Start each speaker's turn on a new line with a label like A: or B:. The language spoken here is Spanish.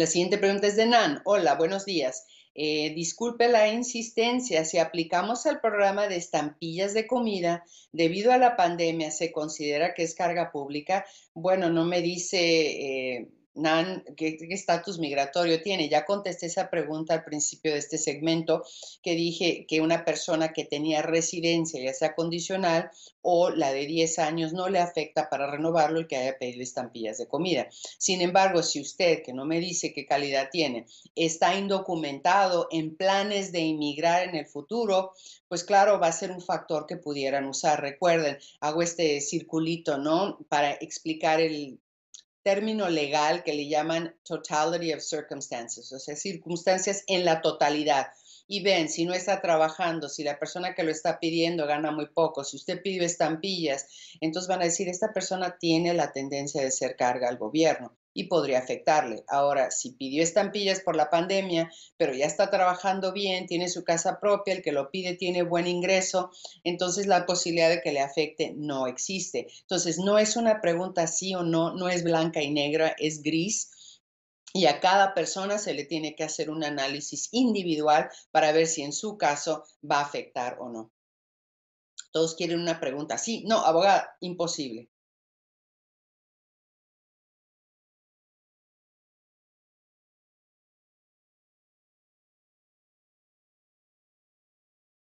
A: La siguiente pregunta es de Nan. Hola, buenos días. Eh, disculpe la insistencia, si aplicamos al programa de estampillas de comida, debido a la pandemia, ¿se considera que es carga pública? Bueno, no me dice eh, Nan, ¿qué estatus migratorio tiene? Ya contesté esa pregunta al principio de este segmento, que dije que una persona que tenía residencia, ya sea condicional o la de 10 años, no le afecta para renovarlo el que haya pedido estampillas de comida. Sin embargo, si usted, que no me dice qué calidad tiene, está indocumentado en planes de inmigrar en el futuro, pues claro, va a ser un factor que pudieran usar. Recuerden, hago este circulito, ¿no? Para explicar el término legal que le llaman totality of circumstances, o sea, circunstancias en la totalidad. Y ven, si no está trabajando, si la persona que lo está pidiendo gana muy poco, si usted pide estampillas, entonces van a decir, esta persona tiene la tendencia de ser carga al gobierno y podría afectarle. Ahora, si pidió estampillas por la pandemia, pero ya está trabajando bien, tiene su casa propia, el que lo pide tiene buen ingreso, entonces la posibilidad de que le afecte no existe. Entonces, no es una pregunta sí o no, no es blanca y negra, es gris. Y a cada persona se le tiene que hacer un análisis individual para ver si en su caso va a afectar o no. Todos quieren una pregunta. Sí, no, abogada, imposible.